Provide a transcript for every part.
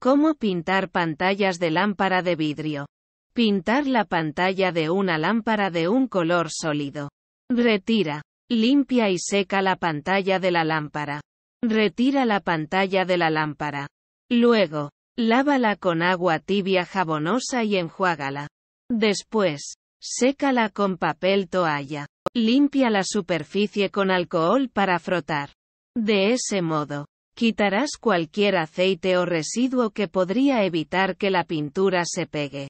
Cómo pintar pantallas de lámpara de vidrio. Pintar la pantalla de una lámpara de un color sólido. Retira. Limpia y seca la pantalla de la lámpara. Retira la pantalla de la lámpara. Luego, lávala con agua tibia jabonosa y enjuágala. Después, sécala con papel toalla. Limpia la superficie con alcohol para frotar. De ese modo, Quitarás cualquier aceite o residuo que podría evitar que la pintura se pegue.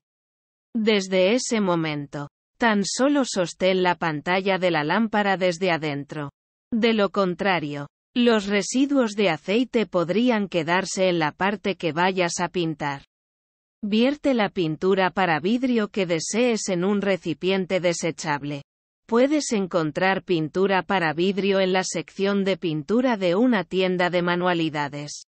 Desde ese momento, tan solo sostén la pantalla de la lámpara desde adentro. De lo contrario, los residuos de aceite podrían quedarse en la parte que vayas a pintar. Vierte la pintura para vidrio que desees en un recipiente desechable. Puedes encontrar pintura para vidrio en la sección de pintura de una tienda de manualidades.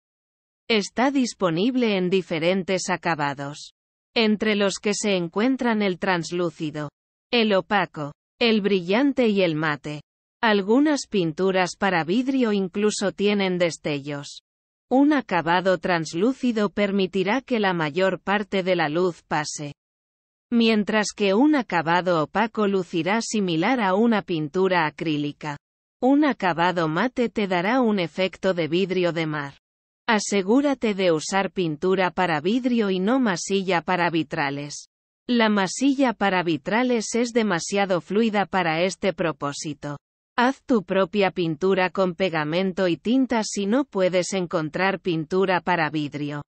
Está disponible en diferentes acabados, entre los que se encuentran el translúcido, el opaco, el brillante y el mate. Algunas pinturas para vidrio incluso tienen destellos. Un acabado translúcido permitirá que la mayor parte de la luz pase mientras que un acabado opaco lucirá similar a una pintura acrílica. Un acabado mate te dará un efecto de vidrio de mar. Asegúrate de usar pintura para vidrio y no masilla para vitrales. La masilla para vitrales es demasiado fluida para este propósito. Haz tu propia pintura con pegamento y tinta si no puedes encontrar pintura para vidrio.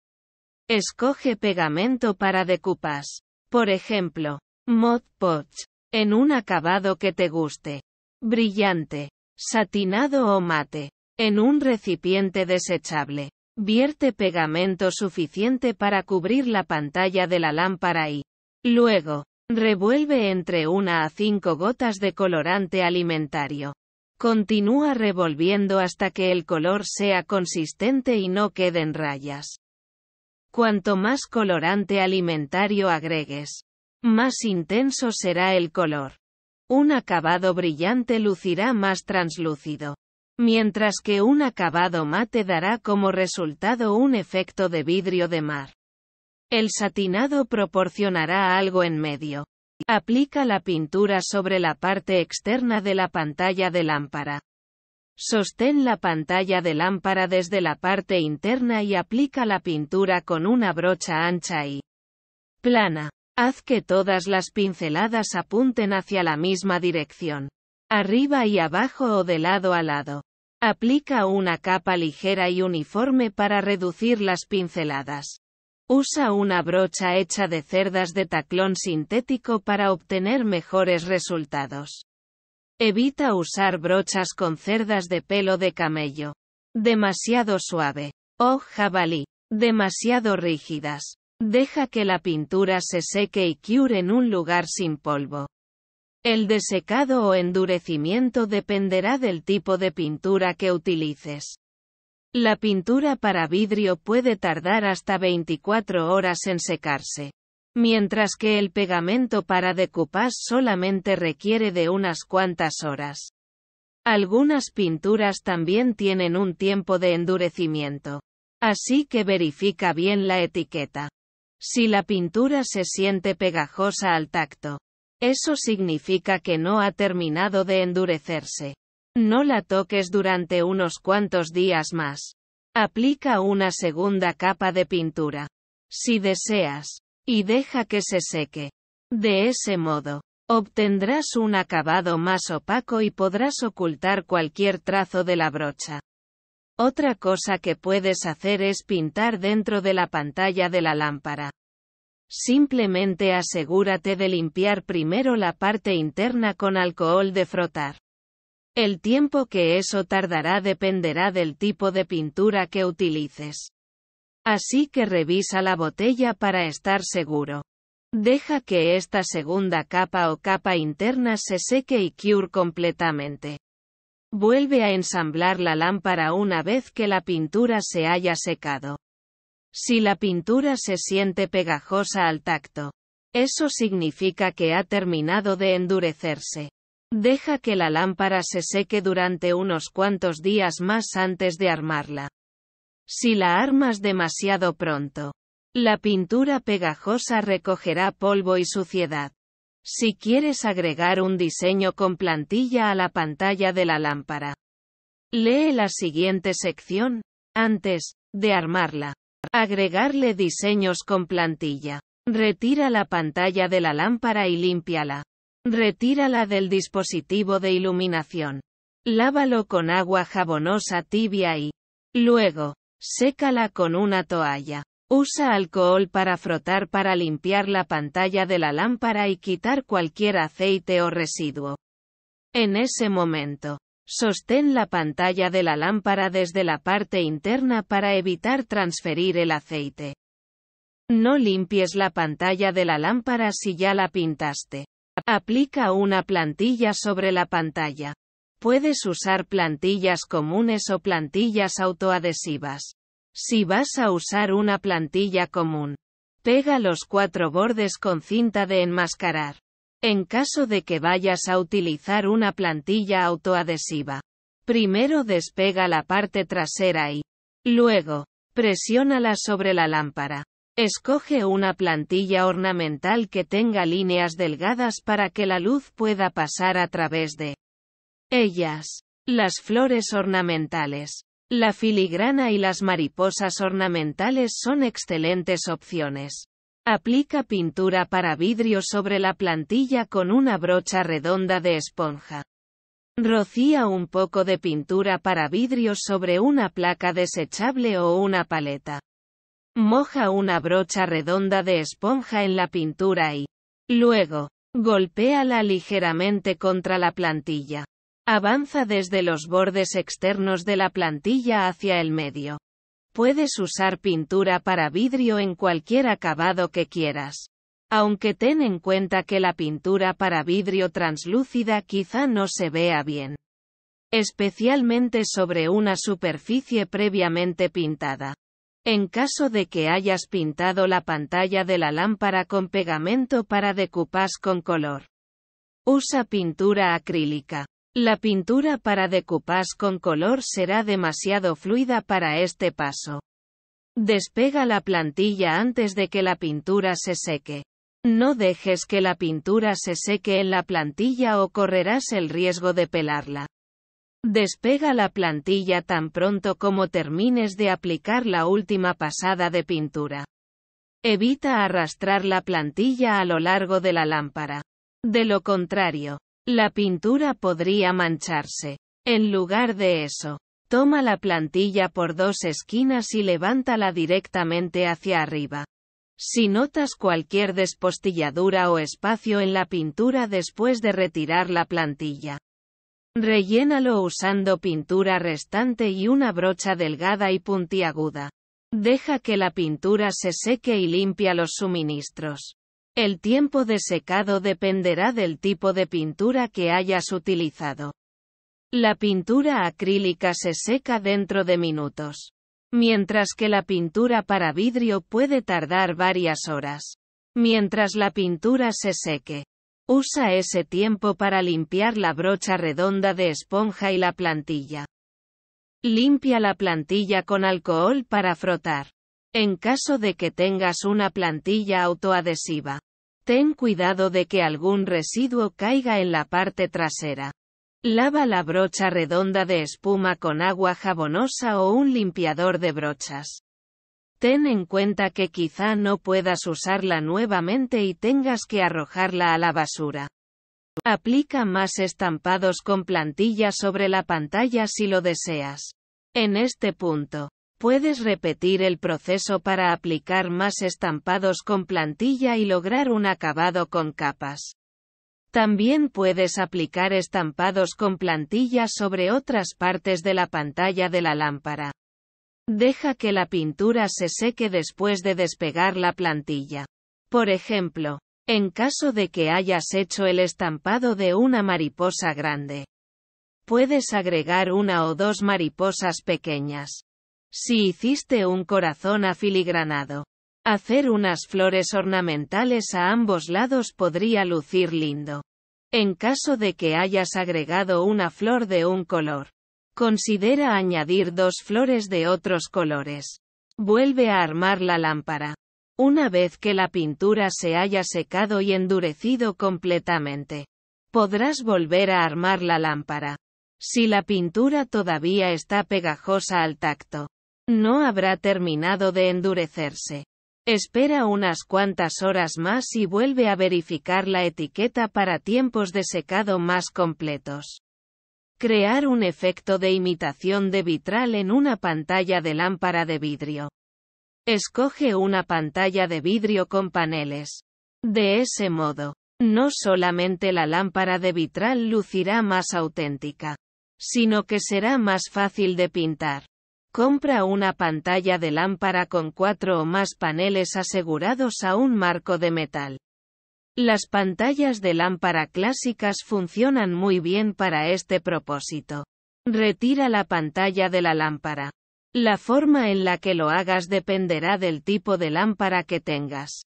Escoge pegamento para decoupage. Por ejemplo, Mod Podge. En un acabado que te guste. Brillante. Satinado o mate. En un recipiente desechable. Vierte pegamento suficiente para cubrir la pantalla de la lámpara y, luego, revuelve entre una a cinco gotas de colorante alimentario. Continúa revolviendo hasta que el color sea consistente y no queden rayas. Cuanto más colorante alimentario agregues, más intenso será el color. Un acabado brillante lucirá más translúcido. Mientras que un acabado mate dará como resultado un efecto de vidrio de mar. El satinado proporcionará algo en medio. Aplica la pintura sobre la parte externa de la pantalla de lámpara. Sostén la pantalla de lámpara desde la parte interna y aplica la pintura con una brocha ancha y plana. Haz que todas las pinceladas apunten hacia la misma dirección. Arriba y abajo o de lado a lado. Aplica una capa ligera y uniforme para reducir las pinceladas. Usa una brocha hecha de cerdas de taclón sintético para obtener mejores resultados. Evita usar brochas con cerdas de pelo de camello. Demasiado suave. O jabalí. Demasiado rígidas. Deja que la pintura se seque y cure en un lugar sin polvo. El desecado o endurecimiento dependerá del tipo de pintura que utilices. La pintura para vidrio puede tardar hasta 24 horas en secarse mientras que el pegamento para decoupage solamente requiere de unas cuantas horas. Algunas pinturas también tienen un tiempo de endurecimiento. Así que verifica bien la etiqueta. Si la pintura se siente pegajosa al tacto, eso significa que no ha terminado de endurecerse. No la toques durante unos cuantos días más. Aplica una segunda capa de pintura. Si deseas, y deja que se seque. De ese modo, obtendrás un acabado más opaco y podrás ocultar cualquier trazo de la brocha. Otra cosa que puedes hacer es pintar dentro de la pantalla de la lámpara. Simplemente asegúrate de limpiar primero la parte interna con alcohol de frotar. El tiempo que eso tardará dependerá del tipo de pintura que utilices. Así que revisa la botella para estar seguro. Deja que esta segunda capa o capa interna se seque y cure completamente. Vuelve a ensamblar la lámpara una vez que la pintura se haya secado. Si la pintura se siente pegajosa al tacto, eso significa que ha terminado de endurecerse. Deja que la lámpara se seque durante unos cuantos días más antes de armarla. Si la armas demasiado pronto, la pintura pegajosa recogerá polvo y suciedad. Si quieres agregar un diseño con plantilla a la pantalla de la lámpara, lee la siguiente sección, antes de armarla. Agregarle diseños con plantilla. Retira la pantalla de la lámpara y límpiala. Retírala del dispositivo de iluminación. Lávalo con agua jabonosa tibia y, luego, Sécala con una toalla. Usa alcohol para frotar para limpiar la pantalla de la lámpara y quitar cualquier aceite o residuo. En ese momento, sostén la pantalla de la lámpara desde la parte interna para evitar transferir el aceite. No limpies la pantalla de la lámpara si ya la pintaste. Aplica una plantilla sobre la pantalla. Puedes usar plantillas comunes o plantillas autoadhesivas. Si vas a usar una plantilla común, pega los cuatro bordes con cinta de enmascarar. En caso de que vayas a utilizar una plantilla autoadhesiva, primero despega la parte trasera y luego, presiónala sobre la lámpara. Escoge una plantilla ornamental que tenga líneas delgadas para que la luz pueda pasar a través de ellas. Las flores ornamentales. La filigrana y las mariposas ornamentales son excelentes opciones. Aplica pintura para vidrio sobre la plantilla con una brocha redonda de esponja. Rocía un poco de pintura para vidrio sobre una placa desechable o una paleta. Moja una brocha redonda de esponja en la pintura y, luego, golpéala ligeramente contra la plantilla. Avanza desde los bordes externos de la plantilla hacia el medio. Puedes usar pintura para vidrio en cualquier acabado que quieras. Aunque ten en cuenta que la pintura para vidrio translúcida quizá no se vea bien. Especialmente sobre una superficie previamente pintada. En caso de que hayas pintado la pantalla de la lámpara con pegamento para decoupage con color. Usa pintura acrílica. La pintura para decoupage con color será demasiado fluida para este paso. Despega la plantilla antes de que la pintura se seque. No dejes que la pintura se seque en la plantilla o correrás el riesgo de pelarla. Despega la plantilla tan pronto como termines de aplicar la última pasada de pintura. Evita arrastrar la plantilla a lo largo de la lámpara. De lo contrario, la pintura podría mancharse. En lugar de eso, toma la plantilla por dos esquinas y levántala directamente hacia arriba. Si notas cualquier despostilladura o espacio en la pintura después de retirar la plantilla, rellénalo usando pintura restante y una brocha delgada y puntiaguda. Deja que la pintura se seque y limpia los suministros. El tiempo de secado dependerá del tipo de pintura que hayas utilizado. La pintura acrílica se seca dentro de minutos, mientras que la pintura para vidrio puede tardar varias horas. Mientras la pintura se seque, usa ese tiempo para limpiar la brocha redonda de esponja y la plantilla. Limpia la plantilla con alcohol para frotar. En caso de que tengas una plantilla autoadhesiva, Ten cuidado de que algún residuo caiga en la parte trasera. Lava la brocha redonda de espuma con agua jabonosa o un limpiador de brochas. Ten en cuenta que quizá no puedas usarla nuevamente y tengas que arrojarla a la basura. Aplica más estampados con plantilla sobre la pantalla si lo deseas. En este punto, Puedes repetir el proceso para aplicar más estampados con plantilla y lograr un acabado con capas. También puedes aplicar estampados con plantilla sobre otras partes de la pantalla de la lámpara. Deja que la pintura se seque después de despegar la plantilla. Por ejemplo, en caso de que hayas hecho el estampado de una mariposa grande, puedes agregar una o dos mariposas pequeñas. Si hiciste un corazón afiligranado, hacer unas flores ornamentales a ambos lados podría lucir lindo. En caso de que hayas agregado una flor de un color, considera añadir dos flores de otros colores. Vuelve a armar la lámpara. Una vez que la pintura se haya secado y endurecido completamente, podrás volver a armar la lámpara. Si la pintura todavía está pegajosa al tacto, no habrá terminado de endurecerse. Espera unas cuantas horas más y vuelve a verificar la etiqueta para tiempos de secado más completos. Crear un efecto de imitación de vitral en una pantalla de lámpara de vidrio. Escoge una pantalla de vidrio con paneles. De ese modo, no solamente la lámpara de vitral lucirá más auténtica, sino que será más fácil de pintar. Compra una pantalla de lámpara con cuatro o más paneles asegurados a un marco de metal. Las pantallas de lámpara clásicas funcionan muy bien para este propósito. Retira la pantalla de la lámpara. La forma en la que lo hagas dependerá del tipo de lámpara que tengas.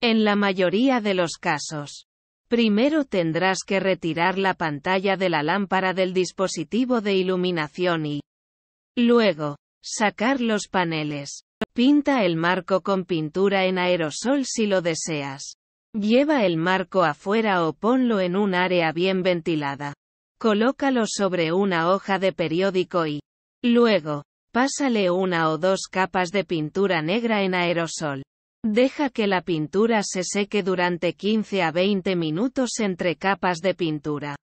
En la mayoría de los casos, primero tendrás que retirar la pantalla de la lámpara del dispositivo de iluminación y, Luego, sacar los paneles. Pinta el marco con pintura en aerosol si lo deseas. Lleva el marco afuera o ponlo en un área bien ventilada. Colócalo sobre una hoja de periódico y, luego, pásale una o dos capas de pintura negra en aerosol. Deja que la pintura se seque durante 15 a 20 minutos entre capas de pintura.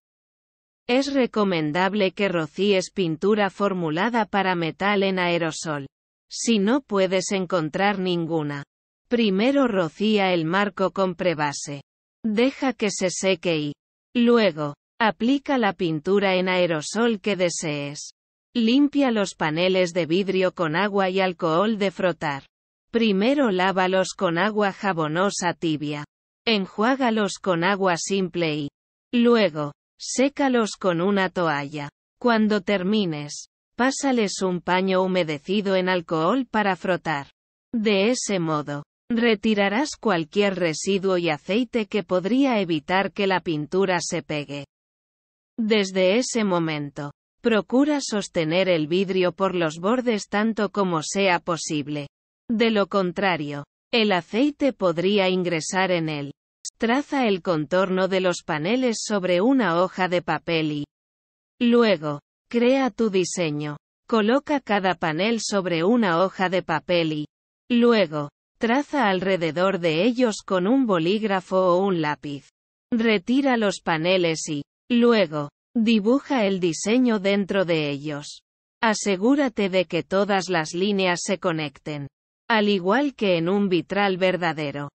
Es recomendable que rocíes pintura formulada para metal en aerosol. Si no puedes encontrar ninguna, primero rocía el marco con prebase. Deja que se seque y luego, aplica la pintura en aerosol que desees. Limpia los paneles de vidrio con agua y alcohol de frotar. Primero lávalos con agua jabonosa tibia. Enjuágalos con agua simple y luego, Sécalos con una toalla. Cuando termines, pásales un paño humedecido en alcohol para frotar. De ese modo, retirarás cualquier residuo y aceite que podría evitar que la pintura se pegue. Desde ese momento, procura sostener el vidrio por los bordes tanto como sea posible. De lo contrario, el aceite podría ingresar en él. Traza el contorno de los paneles sobre una hoja de papel y luego, crea tu diseño. Coloca cada panel sobre una hoja de papel y luego, traza alrededor de ellos con un bolígrafo o un lápiz. Retira los paneles y luego, dibuja el diseño dentro de ellos. Asegúrate de que todas las líneas se conecten. Al igual que en un vitral verdadero.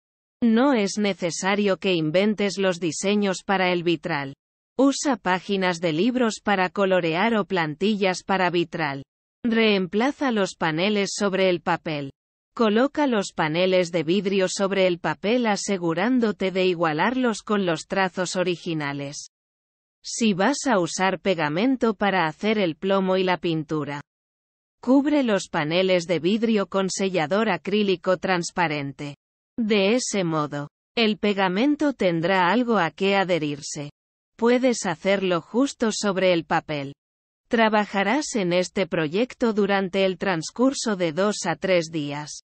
No es necesario que inventes los diseños para el vitral. Usa páginas de libros para colorear o plantillas para vitral. Reemplaza los paneles sobre el papel. Coloca los paneles de vidrio sobre el papel asegurándote de igualarlos con los trazos originales. Si vas a usar pegamento para hacer el plomo y la pintura. Cubre los paneles de vidrio con sellador acrílico transparente. De ese modo, el pegamento tendrá algo a qué adherirse. Puedes hacerlo justo sobre el papel. Trabajarás en este proyecto durante el transcurso de dos a tres días.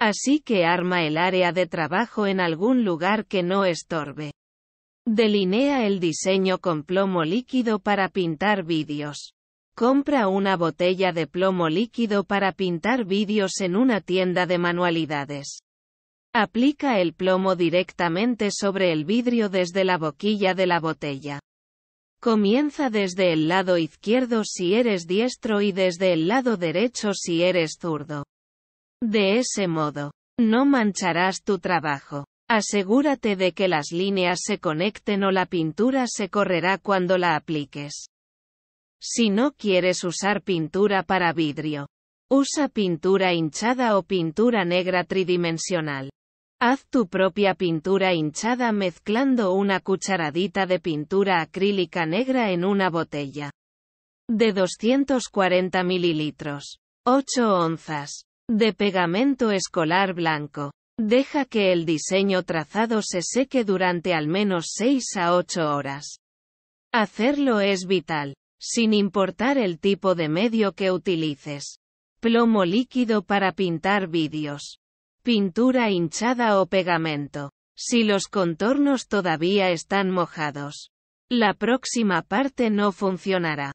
Así que arma el área de trabajo en algún lugar que no estorbe. Delinea el diseño con plomo líquido para pintar vídeos. Compra una botella de plomo líquido para pintar vídeos en una tienda de manualidades. Aplica el plomo directamente sobre el vidrio desde la boquilla de la botella. Comienza desde el lado izquierdo si eres diestro y desde el lado derecho si eres zurdo. De ese modo, no mancharás tu trabajo. Asegúrate de que las líneas se conecten o la pintura se correrá cuando la apliques. Si no quieres usar pintura para vidrio, usa pintura hinchada o pintura negra tridimensional. Haz tu propia pintura hinchada mezclando una cucharadita de pintura acrílica negra en una botella de 240 mililitros, 8 onzas, de pegamento escolar blanco. Deja que el diseño trazado se seque durante al menos 6 a 8 horas. Hacerlo es vital, sin importar el tipo de medio que utilices. Plomo líquido para pintar vídeos pintura hinchada o pegamento. Si los contornos todavía están mojados, la próxima parte no funcionará.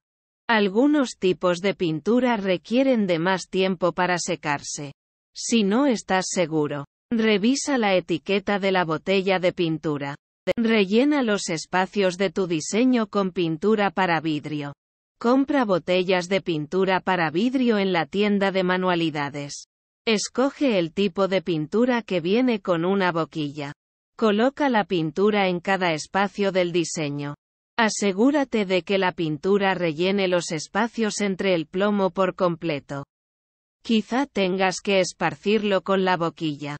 Algunos tipos de pintura requieren de más tiempo para secarse. Si no estás seguro, revisa la etiqueta de la botella de pintura. Rellena los espacios de tu diseño con pintura para vidrio. Compra botellas de pintura para vidrio en la tienda de manualidades. Escoge el tipo de pintura que viene con una boquilla. Coloca la pintura en cada espacio del diseño. Asegúrate de que la pintura rellene los espacios entre el plomo por completo. Quizá tengas que esparcirlo con la boquilla.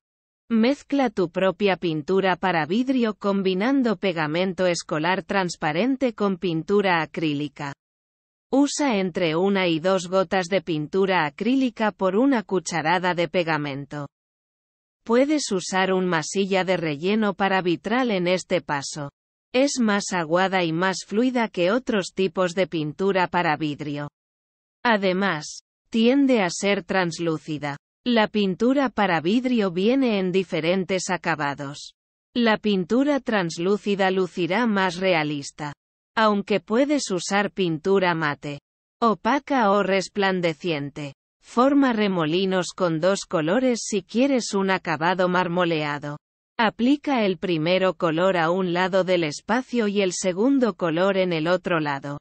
Mezcla tu propia pintura para vidrio combinando pegamento escolar transparente con pintura acrílica. Usa entre una y dos gotas de pintura acrílica por una cucharada de pegamento. Puedes usar un masilla de relleno para vitral en este paso. Es más aguada y más fluida que otros tipos de pintura para vidrio. Además, tiende a ser translúcida. La pintura para vidrio viene en diferentes acabados. La pintura translúcida lucirá más realista aunque puedes usar pintura mate, opaca o resplandeciente. Forma remolinos con dos colores si quieres un acabado marmoleado. Aplica el primero color a un lado del espacio y el segundo color en el otro lado.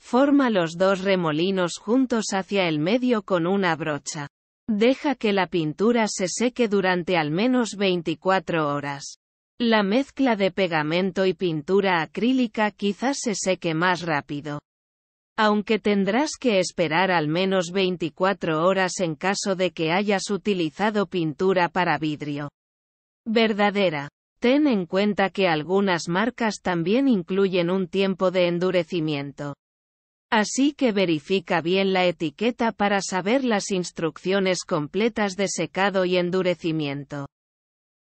Forma los dos remolinos juntos hacia el medio con una brocha. Deja que la pintura se seque durante al menos 24 horas. La mezcla de pegamento y pintura acrílica quizás se seque más rápido. Aunque tendrás que esperar al menos 24 horas en caso de que hayas utilizado pintura para vidrio. Verdadera. Ten en cuenta que algunas marcas también incluyen un tiempo de endurecimiento. Así que verifica bien la etiqueta para saber las instrucciones completas de secado y endurecimiento.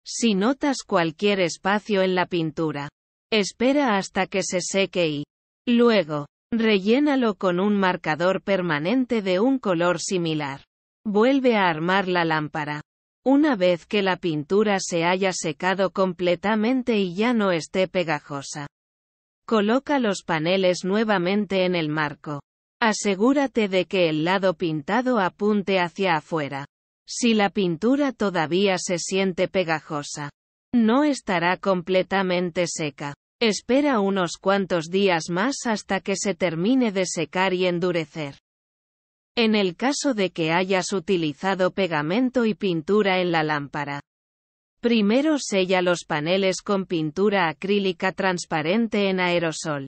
Si notas cualquier espacio en la pintura, espera hasta que se seque y luego, rellénalo con un marcador permanente de un color similar. Vuelve a armar la lámpara. Una vez que la pintura se haya secado completamente y ya no esté pegajosa, coloca los paneles nuevamente en el marco. Asegúrate de que el lado pintado apunte hacia afuera. Si la pintura todavía se siente pegajosa, no estará completamente seca. Espera unos cuantos días más hasta que se termine de secar y endurecer. En el caso de que hayas utilizado pegamento y pintura en la lámpara. Primero sella los paneles con pintura acrílica transparente en aerosol.